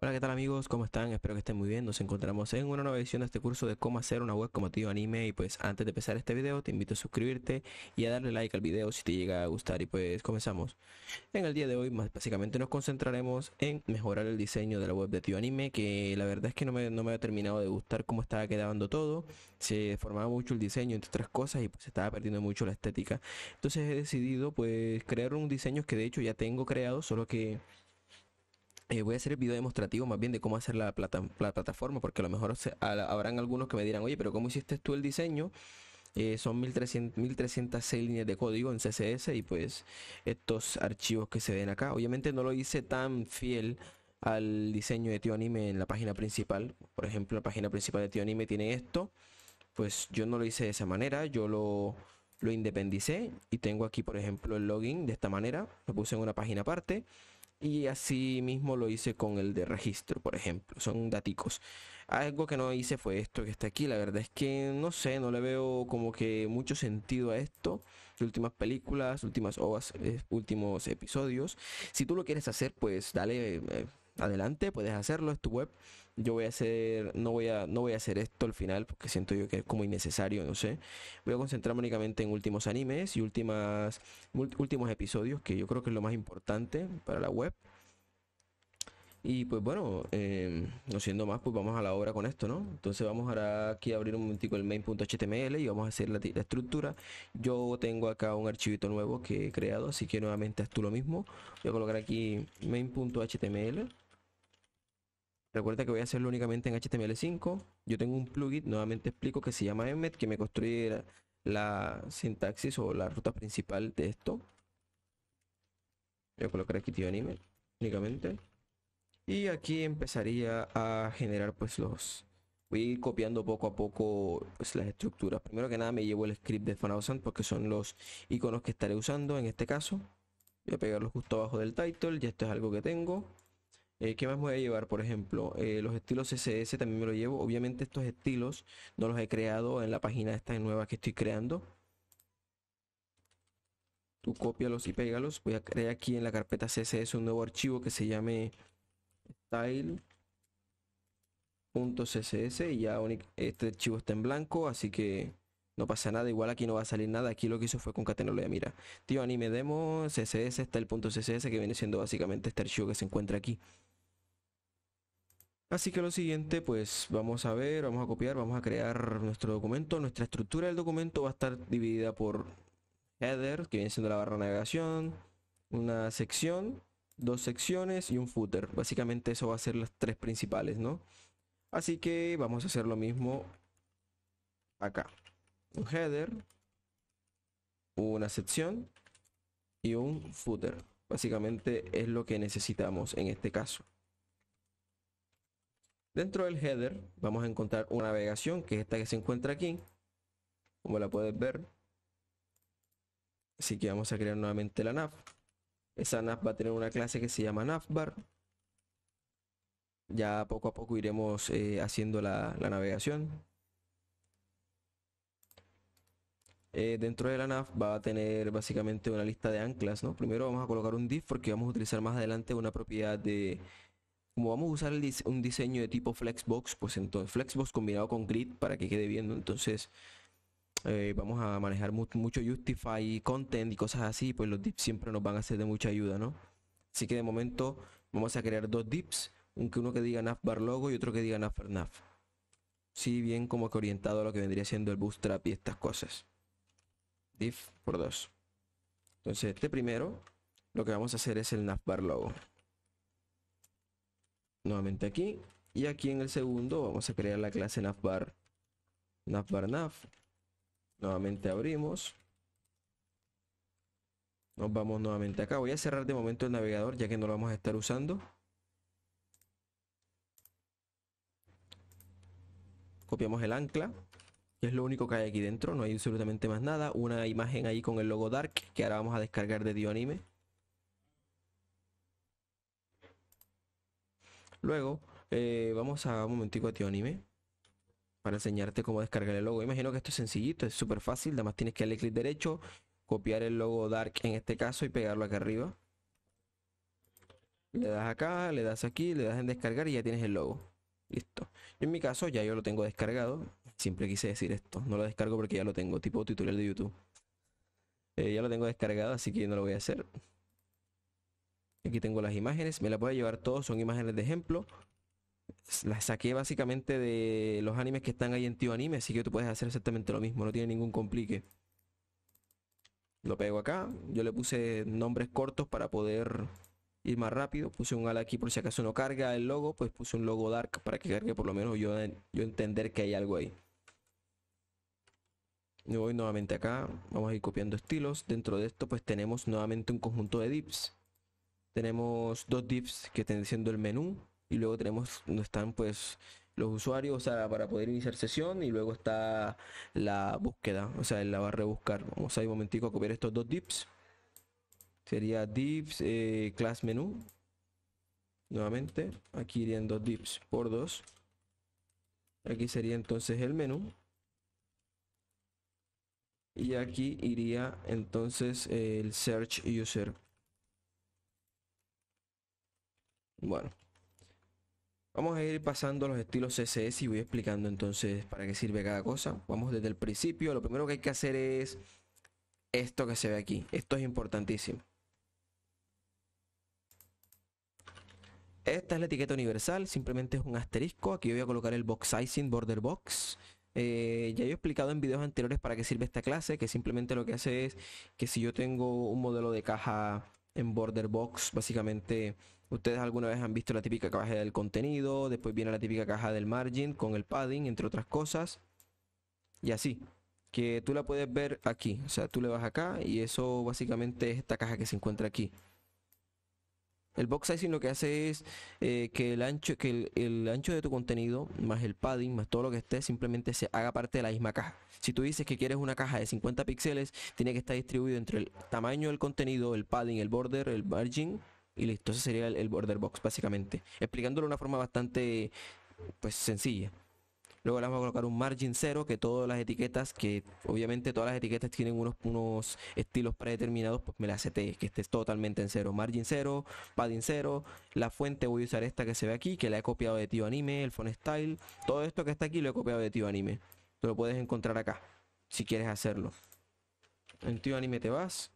Hola, ¿qué tal amigos? ¿Cómo están? Espero que estén muy bien. Nos encontramos en una nueva edición de este curso de cómo hacer una web como tío anime. Y pues antes de empezar este video te invito a suscribirte y a darle like al video si te llega a gustar. Y pues comenzamos. En el día de hoy más básicamente nos concentraremos en mejorar el diseño de la web de tío anime. Que la verdad es que no me, no me ha terminado de gustar cómo estaba quedando todo. Se formaba mucho el diseño entre otras cosas y pues estaba perdiendo mucho la estética. Entonces he decidido pues crear un diseño que de hecho ya tengo creado, solo que eh, voy a hacer el video demostrativo más bien de cómo hacer la, plataforma, porque a lo mejor habrán algunos que me dirán, oye, pero ¿cómo hiciste tú el diseño? Eh, son 1300, 1306 líneas de código en CSS y pues estos archivos que se ven acá. Obviamente no lo hice tan fiel al diseño de Tío Anime en la página principal. Por ejemplo, la página principal de Tío Anime tiene esto. Pues yo no lo hice de esa manera, yo lo, lo independicé y tengo aquí, por ejemplo, el login de esta manera. Lo puse en una página aparte y así mismo lo hice con el de registro, por ejemplo. Son daticos. Algo que no hice fue esto que está aquí. La verdad es que no sé, no le veo como que mucho sentido a esto. Últimas películas, últimas obras, eh, últimos episodios. Si tú lo quieres hacer, pues dale eh, adelante, puedes hacerlo, es tu web yo voy a hacer, no voy a, no voy a hacer esto al final porque siento yo que es como innecesario, no sé. Voy a concentrarme únicamente en últimos animes y últimas, últimos episodios, que yo creo que es lo más importante para la web. Y pues bueno, em, no siendo más, pues vamos a la obra con esto, ¿no? Entonces vamos ahora aquí a abrir un momentico el main.html y vamos a hacer la, estructura. Yo tengo acá un archivito nuevo que he creado, así que nuevamente es tú lo mismo. Voy a colocar aquí main.html Recuerda que voy a hacerlo únicamente en HTML5. Yo tengo un plugin, nuevamente explico, que se llama Emmet, que me construye la, sintaxis o la ruta principal de esto. Voy a colocar aquí tío anime únicamente. Y aquí empezaría a generar pues los... Voy a ir copiando poco a poco pues, las estructuras. Primero que nada me llevo el script de Fanausan porque son los iconos que estaré usando en este caso. Voy a pegarlos justo abajo del title, ya esto es algo que tengo. Eh, ¿Qué más voy a llevar? Por ejemplo, eh, los estilos CSS también me lo llevo. Obviamente estos estilos no los he creado en la página esta nueva que estoy creando. Tú los y pégalos. Voy a crear aquí en la carpeta CSS un nuevo archivo que se llame style.css y ya este archivo está en blanco, así que no pasa nada. Igual aquí no va a salir nada. Aquí lo que hizo fue concatenarlo. Ya mira, tío anime demo css style.css que viene siendo básicamente este archivo que se encuentra aquí. Así que lo siguiente, pues vamos a ver, vamos a copiar, vamos a crear nuestro documento. Nuestra estructura del documento va a estar dividida por header, que viene siendo la barra de navegación, una sección, dos secciones y un footer. Básicamente eso va a ser las tres principales, ¿no? Así que vamos a hacer lo mismo acá. Un header, una sección y un footer. Básicamente es lo que necesitamos en este caso. Dentro del header vamos a encontrar una navegación que es esta que se encuentra aquí, como la puedes ver. Así que vamos a crear nuevamente la nav. Esa nav va a tener una clase que se llama navbar. Ya poco a poco iremos eh, haciendo la, navegación. Eh, dentro de la nav va a tener básicamente una lista de anclas, Primero vamos a colocar un div porque vamos a utilizar más adelante una propiedad de, como vamos a usar un diseño de tipo Flexbox, pues entonces Flexbox combinado con Grid para que quede bien, entonces eh, vamos a manejar mucho Justify, Content y cosas así, pues los dips siempre nos van a ser de mucha ayuda, ¿no? Así que de momento vamos a crear dos dips, uno que diga navbar logo y otro que diga navbar nav. Sí, bien como que orientado a lo que vendría siendo el bootstrap y estas cosas. Diff por dos. Entonces este primero, lo que vamos a hacer es el navbar logo nuevamente aquí. Y aquí en el segundo vamos a crear la clase navbar. Navbar nav. Nuevamente abrimos. Nos vamos nuevamente acá. Voy a cerrar de momento el navegador ya que no lo vamos a estar usando. Copiamos el ancla. Que es lo único que hay aquí dentro. No hay absolutamente más nada. Una imagen ahí con el logo Dark que ahora vamos a descargar de Dio Anime. Luego, eh, vamos a un momentico a Tio Anime para enseñarte cómo descargar el logo. Imagino que esto es sencillito, es súper fácil. Además tienes que darle clic derecho, copiar el logo Dark en este caso y pegarlo acá arriba. Le das acá, le das aquí, le das en descargar y ya tienes el logo. Listo. en mi caso ya yo lo tengo descargado. Siempre quise decir esto. No lo descargo porque ya lo tengo, tipo tutorial de YouTube. Eh, ya lo tengo descargado, así que no lo voy a hacer. Aquí tengo las imágenes, me las voy a llevar todo, son imágenes de ejemplo. Las saqué básicamente de los animes que están ahí en Tío Anime, así que tú puedes hacer exactamente lo mismo, no tiene ningún complique. Lo pego acá, yo le puse nombres cortos para poder ir más rápido. Puse un ala aquí por si acaso no carga el logo, pues puse un logo dark para que cargue por lo menos yo, yo entender que hay algo ahí. Me voy nuevamente acá, vamos a ir copiando estilos. Dentro de esto pues tenemos nuevamente un conjunto de dips tenemos dos divs que estén siendo el menú y luego tenemos donde están pues los usuarios, para poder iniciar sesión y luego está la búsqueda, o sea, en la barra de buscar. Vamos a ir un momentico a copiar estos dos divs. Sería divs eh, class menú. Nuevamente, aquí irían dos divs por dos. Aquí sería entonces el menú. Y aquí iría entonces el search user. Bueno. Vamos a ir pasando los estilos CSS y voy explicando entonces para qué sirve cada cosa. Vamos desde el principio. Lo primero que hay que hacer es esto que se ve aquí. Esto es importantísimo. Esta es la etiqueta universal. Simplemente es un asterisco. Aquí voy a colocar el box sizing border box. Eh, ya he explicado en videos anteriores para qué sirve esta clase, que simplemente lo que hace es que si yo tengo un modelo de caja en border box, básicamente Ustedes alguna vez han visto la típica caja del contenido, después viene la típica caja del margin con el padding, entre otras cosas. Y así, que tú la puedes ver aquí. O sea, tú le vas acá y eso básicamente es esta caja que se encuentra aquí. El box sizing lo que hace es eh, que, el ancho, que el, el ancho de tu contenido, más el padding, más todo lo que esté, simplemente se haga parte de la misma caja. Si tú dices que quieres una caja de 50 píxeles, tiene que estar distribuido entre el tamaño del contenido, el padding, el border, el margin y listo. Ese sería el, border box, básicamente. Explicándolo de una forma bastante pues sencilla. Luego le vamos a colocar un margin cero que todas las etiquetas, que obviamente todas las etiquetas tienen unos, unos estilos predeterminados, pues me las acepté, que esté totalmente en cero. Margin 0, padding 0, la fuente voy a usar esta que se ve aquí, que la he copiado de tío anime, el font style, todo esto que está aquí lo he copiado de tío anime. Tú lo puedes encontrar acá, si quieres hacerlo. En tío anime te vas,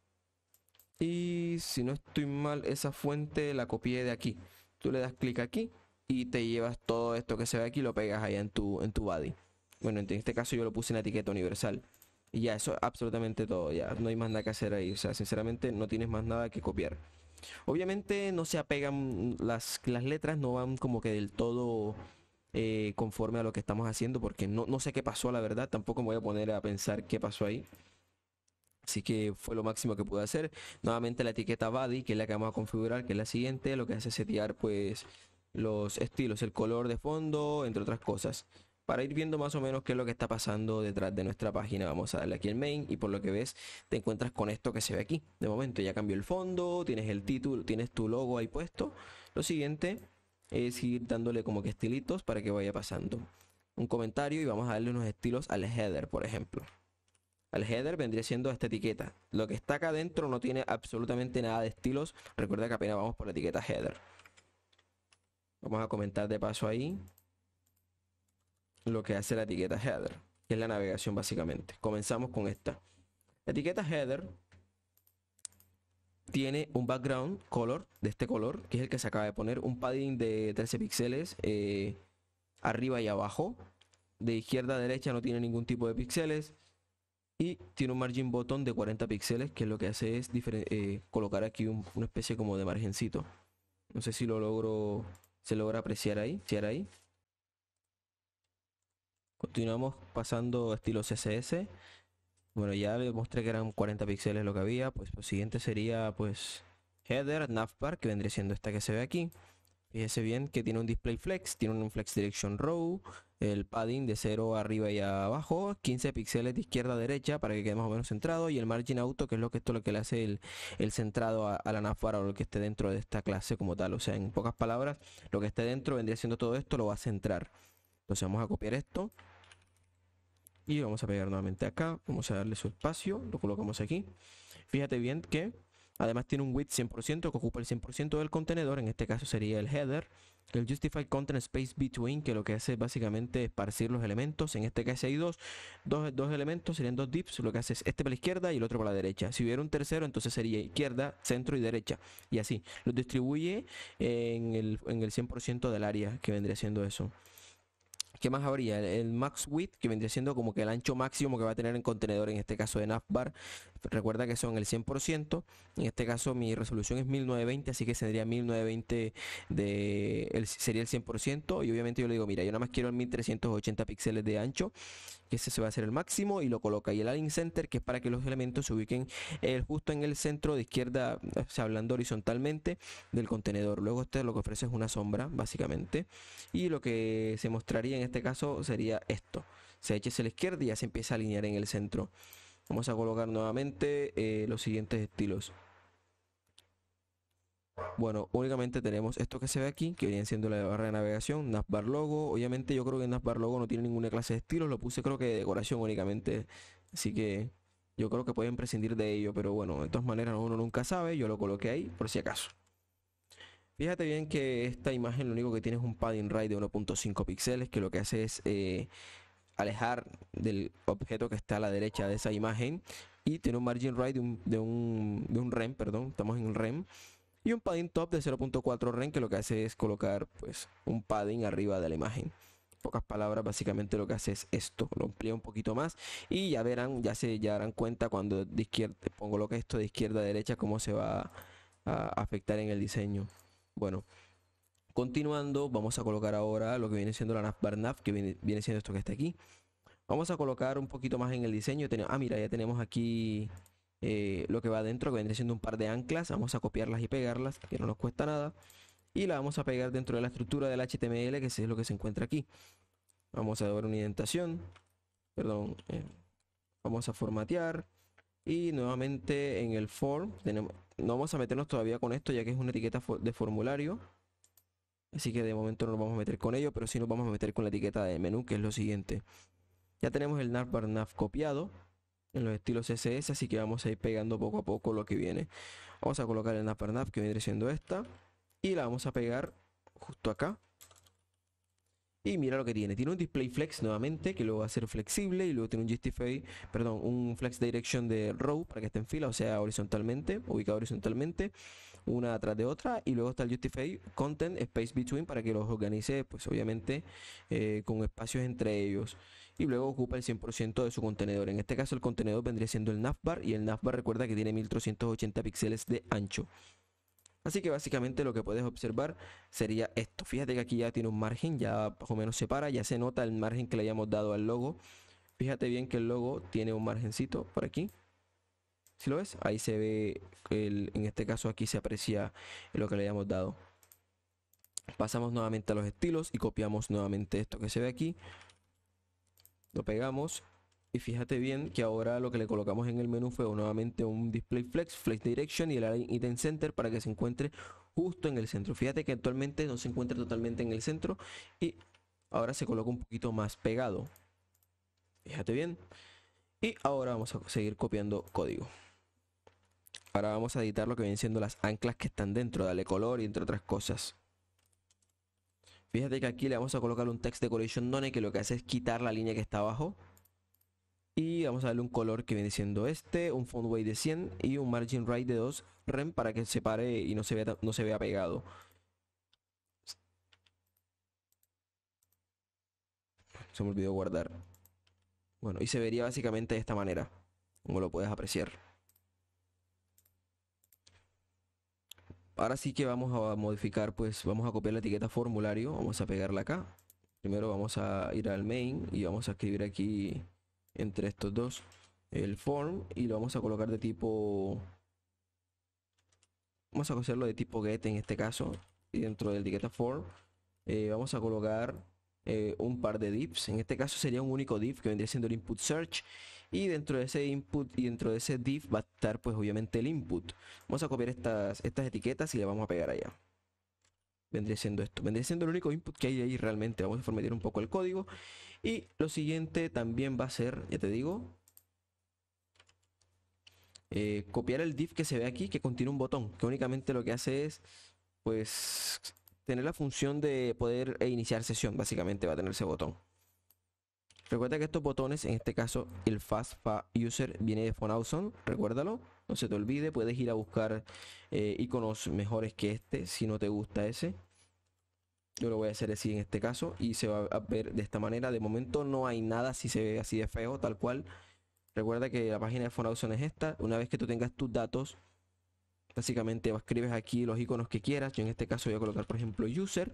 y si no estoy mal, esa fuente la copié de aquí. Tú le das clic aquí y te llevas todo esto que se ve aquí y lo pegas ahí en tu, en tu body. Bueno, en este caso yo lo puse en la etiqueta universal. Y ya, eso es absolutamente todo. Ya, no hay más nada que hacer ahí. O sea, sinceramente no tienes más nada que copiar. Obviamente no se apegan, las, las letras no van como que del todo eh, conforme a lo que estamos haciendo, porque no, no sé qué pasó, la verdad, tampoco me voy a poner a pensar qué pasó ahí. Así que fue lo máximo que pude hacer. Nuevamente la etiqueta body, que es la que vamos a configurar, que es la siguiente, lo que hace es setear pues los estilos, el color de fondo, entre otras cosas. Para ir viendo más o menos qué es lo que está pasando detrás de nuestra página, vamos a darle aquí el main y por lo que ves te encuentras con esto que se ve aquí. De momento ya cambió el fondo, tienes el título, tienes tu logo ahí puesto. Lo siguiente es ir dándole como que estilitos para que vaya pasando. Un comentario y vamos a darle unos estilos al header, por ejemplo. El header vendría siendo esta etiqueta. Lo que está acá adentro no tiene absolutamente nada de estilos. Recuerda que apenas vamos por la etiqueta header. Vamos a comentar de paso ahí lo que hace la etiqueta header, que es la navegación básicamente. Comenzamos con esta. La etiqueta header tiene un background color de este color, que es el que se acaba de poner, un padding de 13 píxeles eh, arriba y abajo. De izquierda a derecha no tiene ningún tipo de píxeles y tiene un margin button de 40 píxeles que lo que hace es eh, colocar aquí una especie como de margencito no sé si lo logro se logra apreciar ahí, era ahí continuamos pasando estilo CSS bueno ya les mostré que eran 40 píxeles lo que había pues lo siguiente sería pues header navbar que vendría siendo esta que se ve aquí fíjese bien que tiene un display flex tiene un flex direction row el padding de 0 arriba y abajo, 15 píxeles de izquierda a derecha para que quede más o menos centrado y el margin auto que es lo que esto lo que le hace el, centrado a, la o lo que esté dentro de esta clase como tal. O sea, en pocas palabras, lo que esté dentro vendría siendo todo esto, lo va a centrar. Entonces vamos a copiar esto y vamos a pegar nuevamente acá, vamos a darle su espacio, lo colocamos aquí. Fíjate bien que Además tiene un width 100% que ocupa el 100% del contenedor, en este caso sería el header, el Justify Content Space Between, que lo que hace es básicamente esparcir los elementos, en este caso hay dos, dos, elementos, serían dos dips, lo que hace es este para la izquierda y el otro para la derecha. Si hubiera un tercero, entonces sería izquierda, centro y derecha, y así. lo distribuye en el 100% del área, que vendría siendo eso. ¿Qué más habría? El, max width, que vendría siendo como que el ancho máximo que va a tener el contenedor, en este caso de navbar. Recuerda que son el 100%. En este caso mi resolución es 1920, así que sería 1920 de, el, sería el 100%. Y obviamente yo le digo, mira, yo nada más quiero el 1380 píxeles de ancho, que ese se va a hacer el máximo, y lo coloca. Y el align center, que es para que los elementos se ubiquen eh, justo en el centro de izquierda, hablando horizontalmente del contenedor. Luego este lo que ofrece es una sombra, básicamente. Y lo que se mostraría en este este caso sería esto. Se echa hacia la izquierda y ya se empieza a alinear en el centro. Vamos a colocar nuevamente eh, los siguientes estilos. Bueno, únicamente tenemos esto que se ve aquí, que viene siendo la barra de navegación, Navbar Logo. Obviamente yo creo que Navbar Logo no tiene ninguna clase de estilos, lo puse creo que decoración únicamente. Así que yo creo que pueden prescindir de ello, pero bueno, de todas maneras uno nunca sabe, yo lo coloqué ahí por si acaso. Fíjate bien que esta imagen lo único que tiene es un padding right de 1.5 píxeles que lo que hace es eh, alejar del objeto que está a la derecha de esa imagen y tiene un margin right de un, REM, perdón, estamos en un REM y un padding top de 0.4 REM que lo que hace es colocar pues un padding arriba de la imagen. En pocas palabras, básicamente lo que hace es esto, lo amplía un poquito más y ya verán, ya se ya darán cuenta cuando de izquierda pongo lo que esto de izquierda a derecha cómo se va a afectar en el diseño. Bueno, continuando, vamos a colocar ahora lo que viene siendo la navbar nav, que viene, siendo esto que está aquí. Vamos a colocar un poquito más en el diseño. ah, mira, ya tenemos aquí eh, lo que va adentro, que viene siendo un par de anclas. Vamos a copiarlas y pegarlas, que no nos cuesta nada. Y la vamos a pegar dentro de la estructura del HTML, que es lo que se encuentra aquí. Vamos a dar una indentación. Perdón. Eh, vamos a formatear. Y nuevamente en el form tenemos, no vamos a meternos todavía con esto ya que es una etiqueta de formulario. Así que de momento no nos vamos a meter con ello, pero sí nos vamos a meter con la etiqueta de menú, que es lo siguiente. Ya tenemos el navbar nav copiado en los estilos CSS, así que vamos a ir pegando poco a poco lo que viene. Vamos a colocar el navbar nav que viene siendo esta y la vamos a pegar justo acá y mira lo que tiene. Tiene un display flex nuevamente, que lo va a hacer flexible. Y luego tiene un justify, perdón, un flex direction de row para que esté en fila, o sea, horizontalmente, ubicado horizontalmente, una atrás de otra. Y luego está el justify content space between para que los organice, pues obviamente, eh, con espacios entre ellos. Y luego ocupa el 100% de su contenedor. En este caso, el contenedor vendría siendo el navbar. Y el navbar recuerda que tiene 1380 píxeles de ancho. Así que básicamente lo que puedes observar sería esto. Fíjate que aquí ya tiene un margen, ya más o menos se para, ya se nota el margen que le hayamos dado al logo. Fíjate bien que el logo tiene un margencito por aquí. Si lo ves, ahí se ve, en este caso aquí se aprecia lo que le hayamos dado. Pasamos nuevamente a los estilos y copiamos nuevamente esto que se ve aquí. Lo pegamos y fíjate bien que ahora lo que le colocamos en el menú fue nuevamente un display flex, flex direction y el align item center para que se encuentre justo en el centro. Fíjate que actualmente no se encuentra totalmente en el centro y ahora se coloca un poquito más pegado. Fíjate bien. Y ahora vamos a seguir copiando código. Ahora vamos a editar lo que vienen siendo las anclas que están dentro. Dale color y entre otras cosas. Fíjate que aquí le vamos a colocar un text decoration none que lo que hace es quitar la línea que está abajo y vamos a darle un color que viene siendo este, un font weight de 100 y un margin right de 2 rem para que se pare y no se vea, no se vea pegado. Se me olvidó guardar. Bueno, y se vería básicamente de esta manera, como lo puedes apreciar. Ahora sí que vamos a modificar, pues vamos a copiar la etiqueta formulario, vamos a pegarla acá. Primero vamos a ir al main y vamos a escribir aquí entre estos dos el form y lo vamos a colocar de tipo vamos a hacerlo de tipo get en este caso y dentro del etiqueta form eh, vamos a colocar eh, un par de divs en este caso sería un único div que vendría siendo el input search y dentro de ese input y dentro de ese div va a estar pues obviamente el input vamos a copiar estas estas etiquetas y le vamos a pegar allá vendría siendo esto vendría siendo el único input que hay ahí realmente vamos a formatear un poco el código y lo siguiente también va a ser, ya te digo, eh, copiar el div que se ve aquí, que contiene un botón, que únicamente lo que hace es, pues, tener la función de poder e iniciar sesión, básicamente va a tener ese botón. Recuerda que estos botones, en este caso el FastFa User viene de son recuérdalo, no se te olvide, puedes ir a buscar eh, iconos mejores que este si no te gusta ese. Yo lo voy a hacer así en este caso y se va a ver de esta manera. De momento no hay nada si se ve así de feo, tal cual. Recuerda que la página de Fonauzon es esta. Una vez que tú tengas tus datos Básicamente escribes aquí los iconos que quieras. Yo en este caso voy a colocar, por ejemplo, user.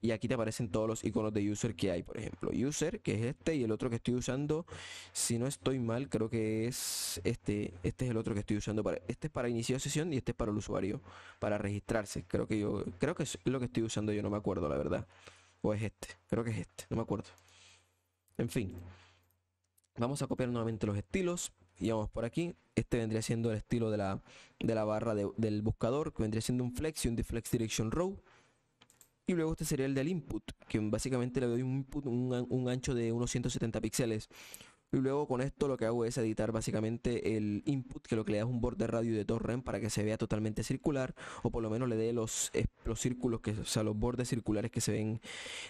Y aquí te aparecen todos los iconos de user que hay. Por ejemplo, user, que es este. Y el otro que estoy usando, si no estoy mal, creo que es este. Este es el otro que estoy usando. para Este es para iniciar sesión y este es para el usuario. Para registrarse. Creo que yo creo que es lo que estoy usando. Yo no me acuerdo, la verdad. O es este. Creo que es este. No me acuerdo. En fin. Vamos a copiar nuevamente los estilos. Y vamos por aquí, este vendría siendo el estilo de la, barra del buscador, que vendría siendo un flex y un deflex direction row. Y luego este sería el del input, que básicamente le doy un input, un, ancho de unos 170 píxeles. Y luego con esto lo que hago es editar básicamente el input, que lo que le da es un borde radio de torrent para que se vea totalmente circular, o por lo menos le dé los, los círculos, que, o sea, los bordes circulares que se ven.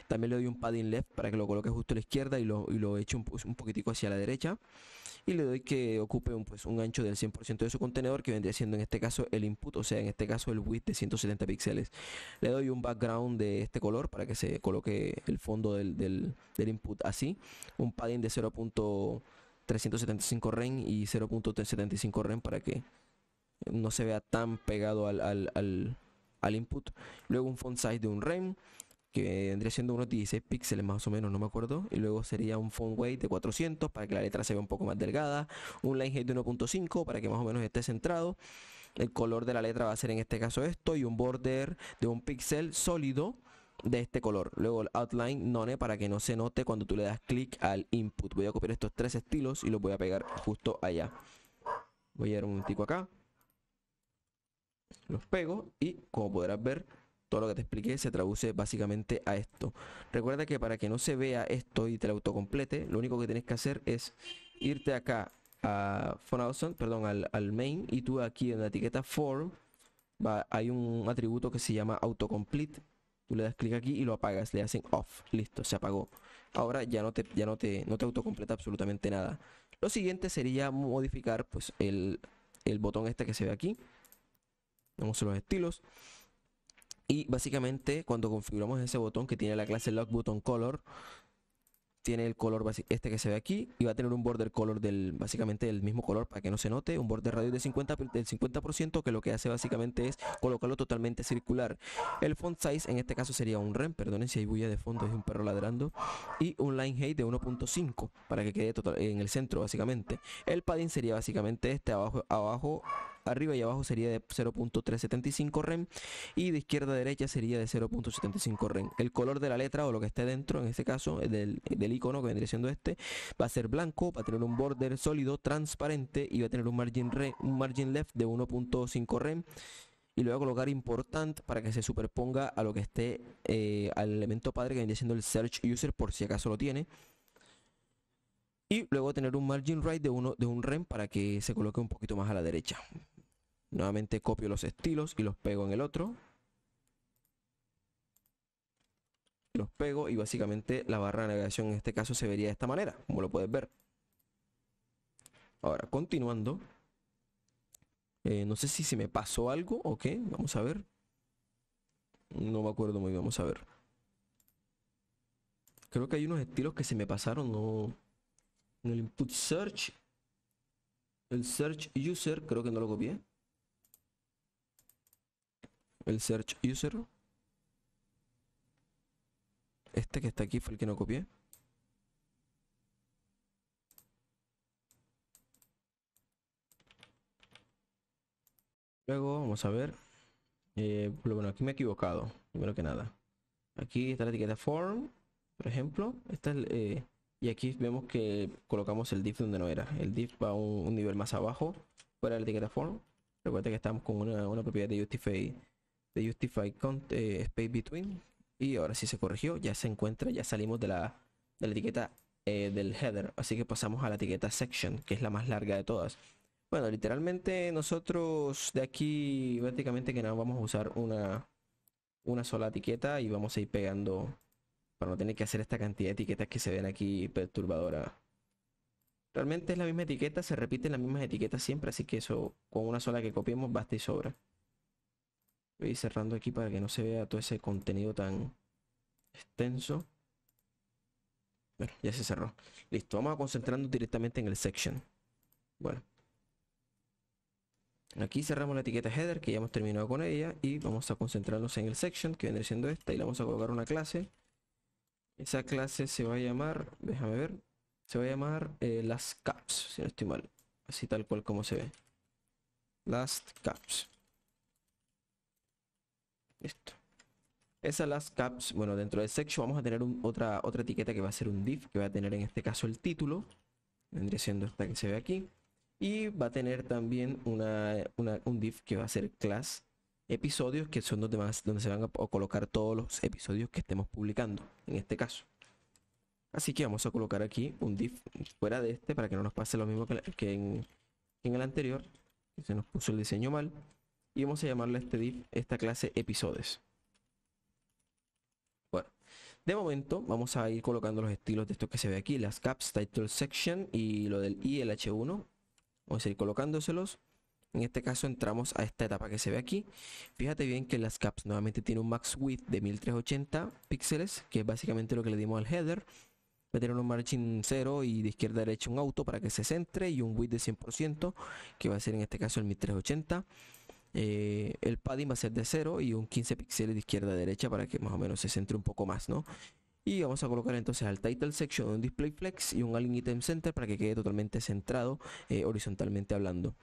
También le doy un padding left para que lo coloque justo a la izquierda y lo, y eche pues, un poquitico hacia la derecha y le doy que ocupe un, pues, un ancho del 100% de su contenedor que vendría siendo en este caso el input, o sea, en este caso el width de 170 píxeles. Le doy un background de este color para que se coloque el fondo del, input así, un padding de 0.375 rem y 0.375 rem para que no se vea tan pegado al, al input. Luego un font size de un rem que vendría siendo unos 16 píxeles más o menos, no me acuerdo. Y luego sería un font weight de 400 para que la letra se vea un poco más delgada. Un line height de 1.5 para que más o menos esté centrado. El color de la letra va a ser en este caso esto. Y un border de un píxel sólido de este color. Luego el outline none para que no se note cuando tú le das clic al input. Voy a copiar estos tres estilos y los voy a pegar justo allá. Voy a dar un tico acá. Los pego y como podrás ver todo lo que te expliqué se traduce básicamente a esto. Recuerda que para que no se vea esto y te lo autocomplete, lo único que tienes que hacer es irte acá a perdón, al, main, y tú aquí en la etiqueta form hay un atributo que se llama autocomplete. Tú le das clic aquí y lo apagas, le hacen off, listo, se apagó. Ahora ya no te, ya no te, no te autocompleta absolutamente nada. Lo siguiente sería modificar pues el, el botón este que se ve aquí. Vamos a los estilos. Y básicamente cuando configuramos ese botón que tiene la clase lock button color tiene el color este que se ve aquí y va a tener un border color del básicamente del mismo color para que no se note un border radio de 50 del 50% que lo que hace básicamente es colocarlo totalmente circular el font size en este caso sería un rem perdonen si hay bulla de fondo es un perro ladrando y un line height de 1.5 para que quede en el centro básicamente el padding sería básicamente este abajo abajo arriba y abajo sería de 0.375 REM y de izquierda a derecha sería de 0.75 REM. El color de la letra o lo que esté dentro, en este caso eh, del, del icono que vendría siendo este, va a ser blanco, va a tener un border sólido, transparente y va a tener un margin, margin left de 1.5 REM y luego colocar important para que se superponga a lo que esté eh, al elemento padre que vendría siendo el search user por si acaso lo tiene y luego tener un margin right de uno de un rem para que se coloque un poquito más a la derecha Nuevamente copio los estilos y los pego en el otro. Los pego y básicamente la barra de navegación en este caso se vería de esta manera, como lo puedes ver. Ahora, continuando. Eh, no sé si se me pasó algo o qué. Vamos a ver. No me acuerdo muy bien. Vamos a ver. Creo que hay unos estilos que se me pasaron. No. En el input search. El search user. Creo que no lo copié el search user. Este que está aquí fue el que no copié. Luego vamos a ver. Eh, bueno, aquí me he equivocado, primero que nada. Aquí está la etiqueta form, por ejemplo. Esta eh, y aquí vemos que colocamos el div donde no era. El div va un, un nivel más abajo, fuera de la etiqueta form. Recuerda que estamos con una, una propiedad de justify de Justify con, eh, Space Between. Y ahora si se corrigió, ya se encuentra, ya salimos de la, de la etiqueta eh, del header. Así que pasamos a la etiqueta section, que es la más larga de todas. Bueno, literalmente nosotros de aquí prácticamente que nada vamos a usar una, una sola etiqueta y vamos a ir pegando para no tener que hacer esta cantidad de etiquetas que se ven aquí perturbadora. Realmente es la misma etiqueta, se repiten las mismas etiquetas siempre, así que eso con una sola que copiemos basta y sobra. Voy cerrando aquí para que no se vea todo ese contenido tan extenso. Bueno, ya se cerró. Listo, vamos a concentrarnos directamente en el section. Bueno. Aquí cerramos la etiqueta header que ya hemos terminado con ella y vamos a concentrarnos en el section que viene siendo esta y le vamos a colocar una clase. Esa clase se va a llamar, déjame ver, se va a llamar eh, las caps, si no estoy mal. Así tal cual como se ve. Last caps. Listo. a las caps. Bueno, dentro de section vamos a tener otra, otra etiqueta que va a ser un div, que va a tener en este caso el título. Vendría siendo esta que se ve aquí. Y va a tener también un div que va a ser class episodios, que son donde, demás donde se van a colocar todos los episodios que estemos publicando, en este caso. Así que vamos a colocar aquí un div fuera de este para que no nos pase lo mismo que, en, en el anterior. Que se nos puso el diseño mal y vamos a llamarle a este div esta clase Episodes. Bueno, de momento vamos a ir colocando los estilos de esto que se ve aquí, las caps, title section y lo del h 1 Vamos a ir colocándoselos. En este caso entramos a esta etapa que se ve aquí. Fíjate bien que las caps nuevamente tiene un max width de 1380 píxeles, que es básicamente lo que le dimos al header. Va un margin 0 y de izquierda a derecha un auto para que se centre y un width de 100%, que va a ser en este caso el 1380. Eh, el padding va a ser de 0 y un 15 píxeles de izquierda a derecha para que más o menos se centre un poco más, ¿no? Y vamos a colocar entonces al title section un display flex y un align item center para que quede totalmente centrado eh, horizontalmente hablando.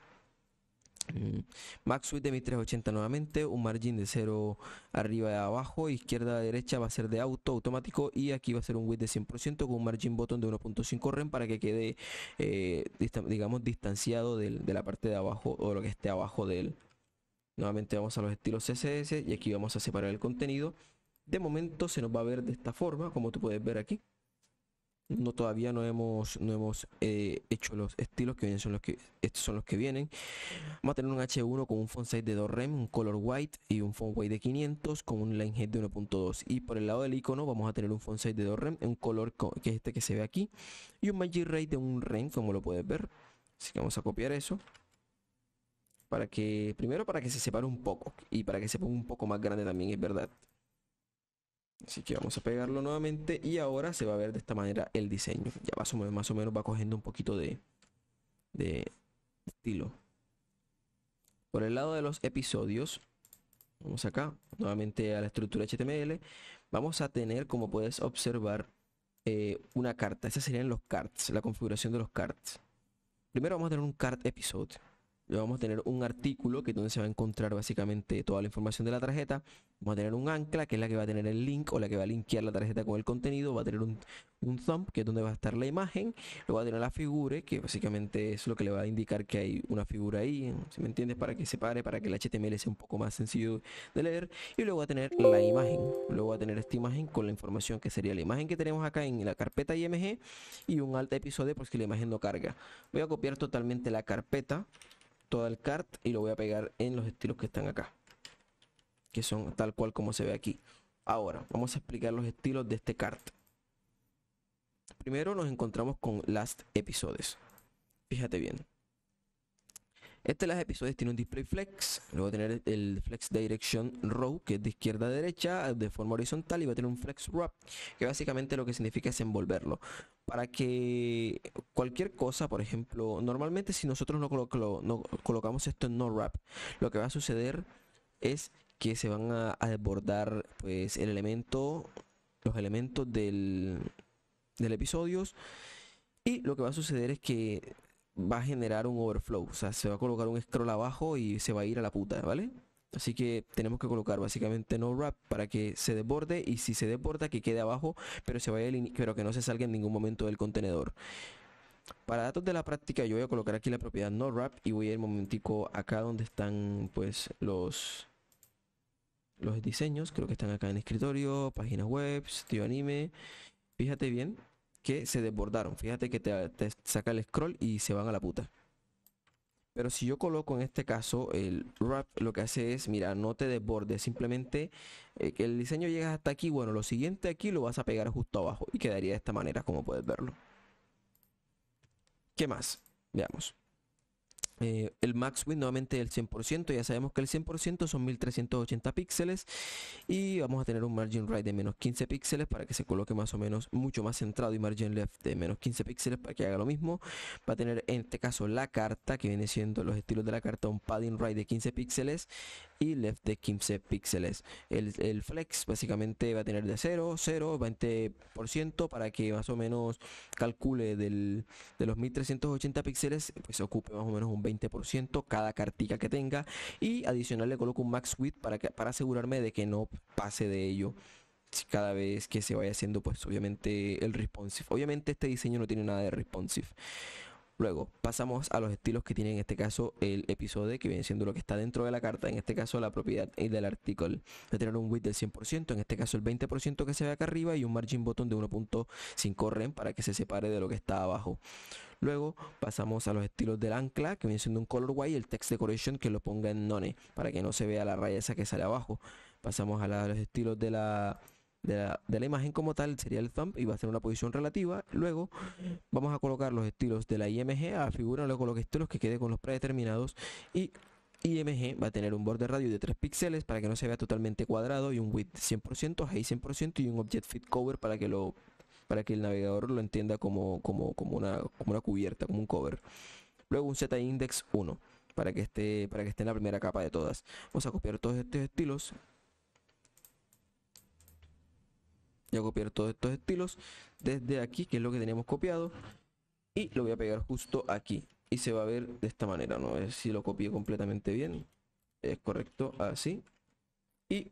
Mm. Max width de mi 380 nuevamente, un margin de 0 arriba y abajo, izquierda a derecha va a ser de auto automático y aquí va a ser un width de 100% con un margin button de 1.5 rem para que quede eh, digamos distanciado de, de la parte de abajo o lo que esté abajo de él Nuevamente vamos a los estilos CSS y aquí vamos a separar el contenido. De momento se nos va a ver de esta forma, como tú puedes ver aquí. No, todavía no hemos, no eh, hecho los estilos que vienen, son los que, estos son los que vienen. Vamos a tener un H1 con un font size de 2 rem, un color white y un font white de 500 con un line head de 1.2. Y por el lado del icono vamos a tener un font size de 2 rem, un color que es este que se ve aquí y un magic rate de un rem como lo puedes ver. Así que vamos a copiar eso para que, primero para que se separe un poco y para que se ponga un poco más grande también, es verdad. Así que vamos a pegarlo nuevamente y ahora se va a ver de esta manera el diseño. Ya más o menos, más o menos va cogiendo un poquito de, de estilo. Por el lado de los episodios, vamos acá, nuevamente a la estructura HTML, vamos a tener, como puedes observar, eh, una carta. Estas serían los cards, la configuración de los cards. Primero vamos a tener un card episodio vamos a tener un artículo que es donde se va a encontrar básicamente toda la información de la tarjeta. Vamos a tener un ancla, que es la que va a tener el link o la que va a linkear la tarjeta con el contenido. Va a tener un, un thumb, que es donde va a estar la imagen. Luego va a tener la figura, que básicamente es lo que le va a indicar que hay una figura ahí. Si me entiendes, para que se pare, para que el HTML sea un poco más sencillo de leer. Y luego va a tener la imagen. Luego va a tener esta imagen con la información que sería la imagen que tenemos acá en la carpeta IMG y un alta episodio porque la imagen no carga. Voy a copiar totalmente la carpeta todo el cart y lo voy a pegar en los estilos que están acá. Que son tal cual como se ve aquí. Ahora, vamos a explicar los estilos de este cart. Primero nos encontramos con Last Episodes. Fíjate bien. Este Last Episodes tiene un Display Flex. Luego tener el Flex Direction Row, que es de izquierda a derecha, de forma horizontal. Y va a tener un Flex Wrap, que básicamente lo que significa es envolverlo para que cualquier cosa, por ejemplo, normalmente si nosotros no, colocamos esto en no wrap, lo que va a suceder es que se van a, desbordar pues, el elemento, los elementos del, del episodio y lo que va a suceder es que va a generar un overflow, o sea, se va a colocar un scroll abajo y se va a ir a la puta, ¿vale? Así que tenemos que colocar básicamente no wrap para que se desborde y si se desborda que quede abajo, pero, se vaya pero que no se salga en ningún momento del contenedor. Para datos de la práctica yo voy a colocar aquí la propiedad no wrap y voy a ir momentico acá donde están pues los los diseños, creo que están acá en escritorio, páginas web, tío anime. Fíjate bien que se desbordaron, fíjate que te saca el scroll y se van a la puta. Pero si yo coloco en este caso el wrap, lo que hace es, mira, no te desborde, simplemente eh, que el diseño llega hasta aquí, bueno, lo siguiente aquí lo vas a pegar justo abajo y quedaría de esta manera como puedes verlo. ¿Qué más? Veamos. Eh, el max win nuevamente el 100%, ya sabemos que el 100% son 1380 píxeles y vamos a tener un margin right de menos 15 píxeles para que se coloque más o menos mucho más centrado y margin left de menos 15 píxeles para que haga lo mismo. Va a tener en este caso la carta que viene siendo los estilos de la carta un padding right de 15 píxeles left de 15 píxeles. El, flex básicamente va a tener de 0, 0, 20% para que más o menos calcule del, de los 1380 píxeles, pues ocupe más o menos un 20% cada cartica que tenga y adicional le coloco un max width para, que, para asegurarme de que no pase de ello cada vez que se vaya haciendo pues obviamente el responsive obviamente este diseño no tiene nada de responsive Luego, pasamos a los estilos que tiene en este caso el episodio, que viene siendo lo que está dentro de la carta, en este caso la propiedad y del artículo. De tener un width del 100%, en este caso el 20% que se ve acá arriba y un margin button de 1.5 rem para que se separe de lo que está abajo. Luego pasamos a los estilos del ancla, que viene siendo un white y el text decoration que lo ponga en none, para que no se vea la raya que sale abajo. Pasamos a los estilos de la de la, imagen como tal sería el thumb y va a ser una posición relativa. Luego vamos a colocar los estilos de la IMG a figura, luego los estilos que quede con los predeterminados y IMG va a tener un borde radio de 3 píxeles para que no se vea totalmente cuadrado y un width 100%, height 100% y un object fit cover para que lo para que el navegador lo entienda como, como, como, una, como una cubierta, como un cover. Luego un Z index 1 para que esté para que esté en la primera capa de todas. Vamos a copiar todos estos estilos Voy copiar todos estos estilos desde aquí, que es lo que tenemos copiado. Y lo voy a pegar justo aquí. Y se va a ver de esta manera, ¿no? es si lo copié completamente bien. Es correcto, así. Y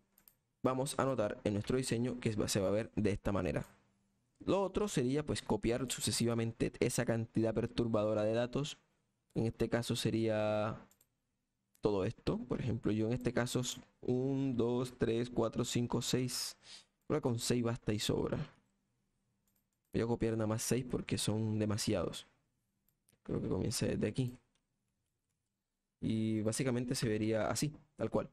vamos a anotar en nuestro diseño que se va a ver de esta manera. Lo otro sería pues copiar sucesivamente esa cantidad perturbadora de datos. En este caso sería todo esto. Por ejemplo, yo en este caso 1, 2, 3, 4, 5, 6 con 6 basta y sobra. Voy a copiar nada más 6 porque son demasiados. Creo que comience desde aquí. Y básicamente se vería así, tal cual.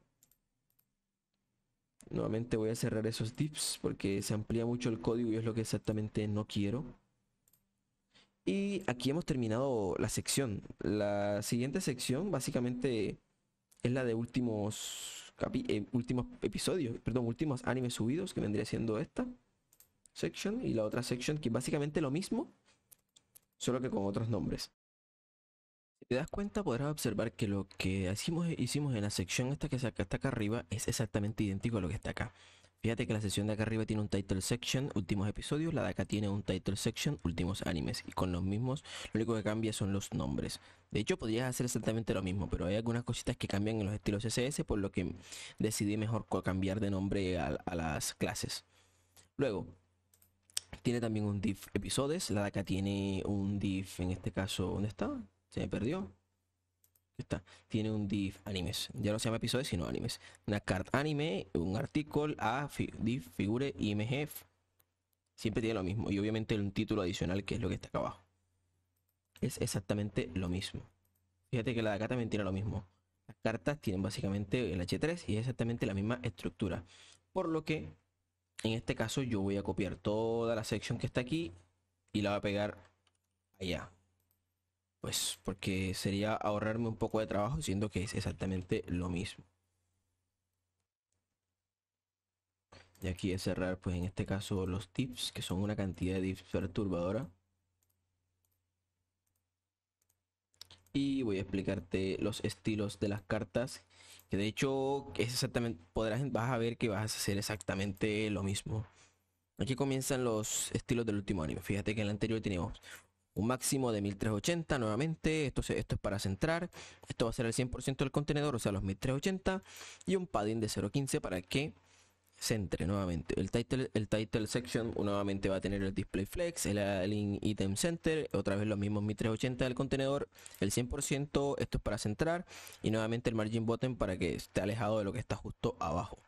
Nuevamente voy a cerrar esos tips porque se amplía mucho el código y es lo que exactamente no quiero. Y aquí hemos terminado la sección. La siguiente sección básicamente es la de últimos eh, últimos episodios, perdón, últimos animes subidos, que vendría siendo esta section y la otra section, que básicamente lo mismo, solo que con otros nombres. Si te das cuenta, podrás observar que lo que hicimos, hicimos en la sección esta que está acá arriba es exactamente idéntico a lo que está acá. Fíjate que la sesión de acá arriba tiene un title section, últimos episodios, la de acá tiene un title section, últimos animes, y con los mismos lo único que cambia son los nombres. De hecho podrías hacer exactamente lo mismo, pero hay algunas cositas que cambian en los estilos CSS, por lo que decidí mejor cambiar de nombre a, las clases. Luego, tiene también un div episodios, la de acá tiene un div, en este caso, ¿dónde está? Se me perdió está. Tiene un div animes. Ya no se llama episodios, sino animes. Una card anime, un artículo a div figure img. Siempre tiene lo mismo. Y obviamente un título adicional que es lo que está acá abajo. Es exactamente lo mismo. Fíjate que la de acá también tiene lo mismo. Las cartas tienen básicamente el H3 y es exactamente la misma estructura. Por lo que en este caso yo voy a copiar toda la sección que está aquí y la voy a pegar allá pues porque sería ahorrarme un poco de trabajo, siendo que es exactamente lo mismo. Y aquí es cerrar, pues en este caso, los tips, que son una cantidad de tips perturbadora. Y voy a explicarte los estilos de las cartas, que de hecho es exactamente, podrás, vas a ver que vas a hacer exactamente lo mismo. Aquí comienzan los estilos del último anime. Fíjate que en el anterior teníamos un máximo de 1380 nuevamente, esto, esto es para centrar, esto va a ser el 100% del contenedor, o sea los 1380 y un padding de 0.15 para que centre nuevamente. El title, el title section nuevamente va a tener el display flex, el align item center, otra vez los mismos 1380 del contenedor, el 100%, esto es para centrar y nuevamente el margin button para que esté alejado de lo que está justo abajo.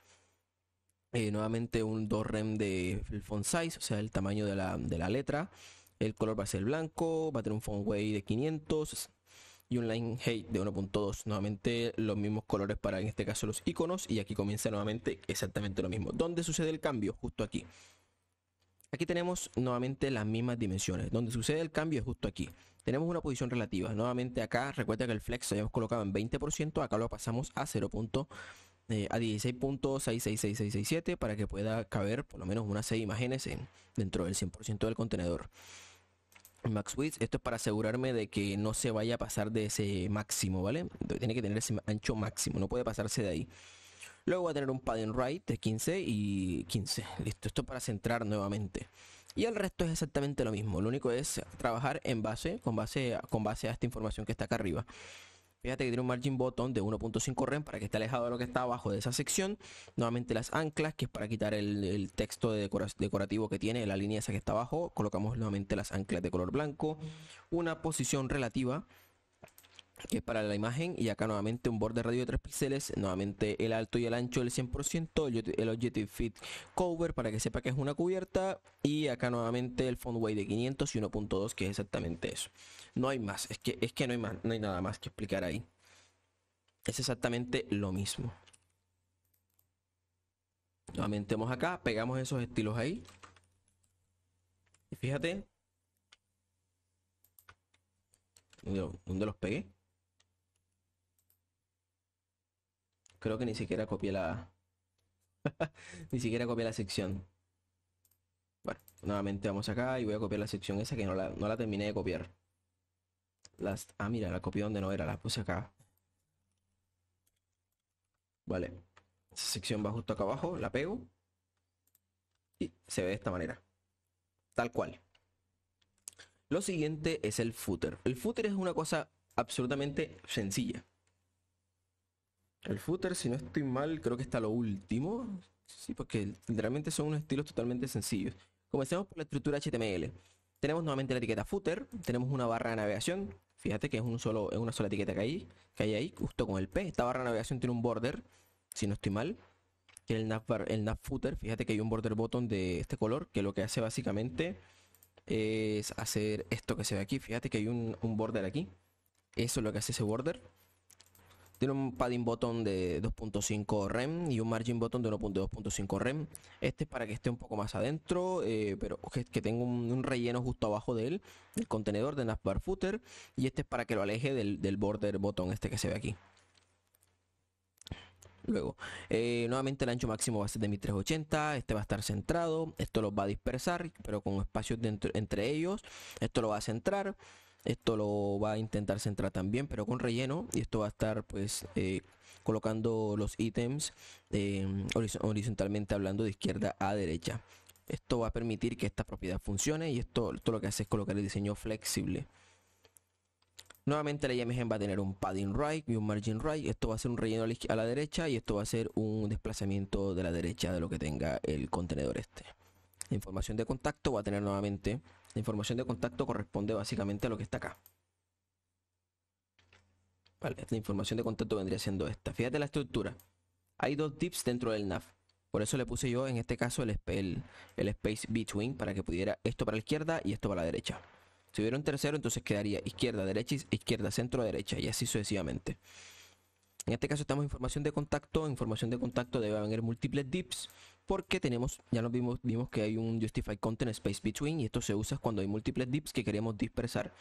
Eh, nuevamente un 2 rem de font size, o sea el tamaño de la, de la letra el color va a ser blanco, va a tener un font weight de 500 y un line height de 1.2. Nuevamente los mismos colores para en este caso los iconos y aquí comienza nuevamente exactamente lo mismo. ¿Dónde sucede el cambio? Justo aquí. Aquí tenemos nuevamente las mismas dimensiones. ¿Dónde sucede el cambio es justo aquí. Tenemos una posición relativa. Nuevamente acá, recuerda que el flex lo habíamos colocado en 20%. Acá lo pasamos a 0. Eh, a 16.666667 para que pueda caber por lo menos unas 6 imágenes dentro del 100% del contenedor max width esto es para asegurarme de que no se vaya a pasar de ese máximo vale tiene que tener ese ancho máximo no puede pasarse de ahí luego voy a tener un padding right de 15 y 15 listo esto para centrar nuevamente y el resto es exactamente lo mismo lo único es trabajar en base con base con base a esta información que está acá arriba Fíjate que tiene un margin button de 1.5 rem para que esté alejado de lo que está abajo de esa sección. Nuevamente las anclas, que es para quitar el, texto decorativo que tiene, la línea esa que está abajo. Colocamos nuevamente las anclas de color blanco. Una posición relativa que es para la imagen y acá nuevamente un borde radio de 3 píxeles nuevamente el alto y el ancho del 100% el objective fit cover para que sepa que es una cubierta y acá nuevamente el font way de 500 y 1.2 que es exactamente eso no hay más es que es que no hay más no hay nada más que explicar ahí es exactamente lo mismo nuevamente vamos acá pegamos esos estilos ahí y fíjate ¿Dónde los pegué? Creo que ni siquiera copié la... ni siquiera copié la sección. Bueno, nuevamente vamos acá y voy a copiar la sección esa que no la, no terminé de copiar. ah, mira, la copié donde no era, la puse acá. Vale. Esa sección va justo acá abajo, la pego. Y se ve de esta manera. Tal cual. Lo siguiente es el footer. El footer es una cosa absolutamente sencilla. El footer, si no estoy mal, creo que está lo último. Sí, porque literalmente son unos estilos totalmente sencillos. Comencemos por la estructura HTML. Tenemos nuevamente la etiqueta footer, tenemos una barra de navegación. Fíjate que es, un solo, es una sola etiqueta que hay, que ahí, justo con el P. Esta barra de navegación tiene un border, si no estoy mal. Que el nav, el footer, fíjate que hay un border button de este color, que lo que hace básicamente es hacer esto que se ve aquí. Fíjate que hay un, un border aquí. Eso es lo que hace ese border tiene un padding button de 2.5 rem y un margin button de 1.2.5 rem. Este es para que esté un poco más adentro, eh, pero que, tenga un, relleno justo abajo de él, el contenedor de navbar footer. Y este es para que lo aleje del, border button este que se ve aquí. Luego, eh, nuevamente el ancho máximo va a ser de 1380, este va a estar centrado, esto lo va a dispersar, pero con espacios dentro, entre ellos, esto lo va a centrar. Esto lo va a intentar centrar también, pero con relleno. Y esto va a estar pues eh, colocando los ítems eh, horizontalmente hablando de izquierda a derecha. Esto va a permitir que esta propiedad funcione y esto, esto lo que hace es colocar el diseño flexible. Nuevamente la imagen va a tener un padding right y un margin right. Esto va a ser un relleno a la derecha y esto va a ser un desplazamiento de la derecha de lo que tenga el contenedor este. La información de contacto va a tener nuevamente la información de contacto corresponde básicamente a lo que está acá. Vale, la información de contacto vendría siendo esta. Fíjate la estructura. Hay dos DIPs dentro del nav. Por eso le puse yo en este caso el, el, space between para que pudiera esto para la izquierda y esto para la derecha. Si hubiera un tercero, entonces quedaría izquierda, derecha, izquierda, centro, derecha y así sucesivamente. En este caso estamos en información de contacto. En información de contacto debe haber múltiples dips porque tenemos, ya nos vimos, vimos que hay un Justify Content Space Between y esto se usa cuando hay múltiples dips que queremos dispersar.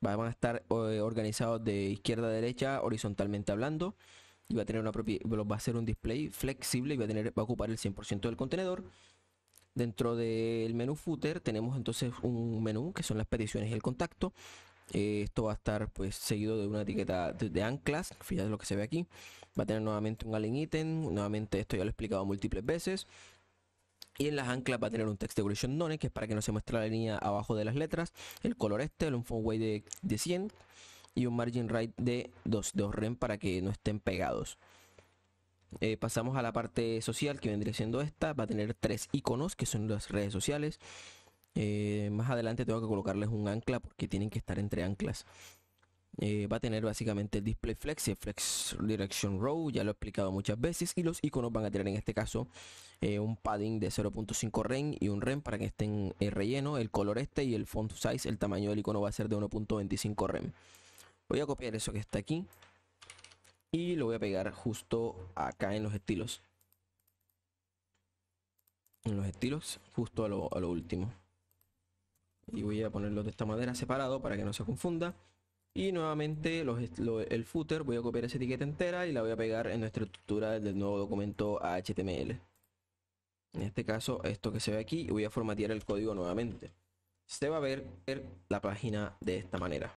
Van a estar eh, organizados de izquierda a derecha horizontalmente hablando y va a tener una propia, va a ser un display flexible y va a, tener, va a ocupar el 100% del contenedor. Dentro del menú footer tenemos entonces un menú que son las peticiones y el contacto. Eh, esto va a estar pues seguido de una etiqueta de, de anclas, fíjate lo que se ve aquí va a tener nuevamente un allen item, nuevamente esto ya lo he explicado múltiples veces. Y en las anclas va a tener un text decoration none, que es para que no se muestre la línea abajo de las letras, el color este, el un font weight de, 100 y un margin right de 2, 2 rem para que no estén pegados. Eh, pasamos a la parte social que vendría siendo esta. Va a tener tres iconos que son las redes sociales. Eh, más adelante tengo que colocarles un ancla porque tienen que estar entre anclas. Eh, va a tener básicamente el display flex y flex direction row, ya lo he explicado muchas veces, y los iconos van a tener en este caso eh, un padding de 0.5 rem y un rem para que estén eh, relleno, el color este y el font size, el tamaño del icono va a ser de 1.25 rem Voy a copiar eso que está aquí y lo voy a pegar justo acá en los estilos. En los estilos, justo a lo, a lo último. Y voy a ponerlo de esta manera separado para que no se confunda. Y nuevamente el footer, voy a copiar esa etiqueta entera y la voy a pegar en nuestra estructura del nuevo documento HTML. En este caso, esto que se ve aquí, voy a formatear el código nuevamente. Se va a ver la página de esta manera.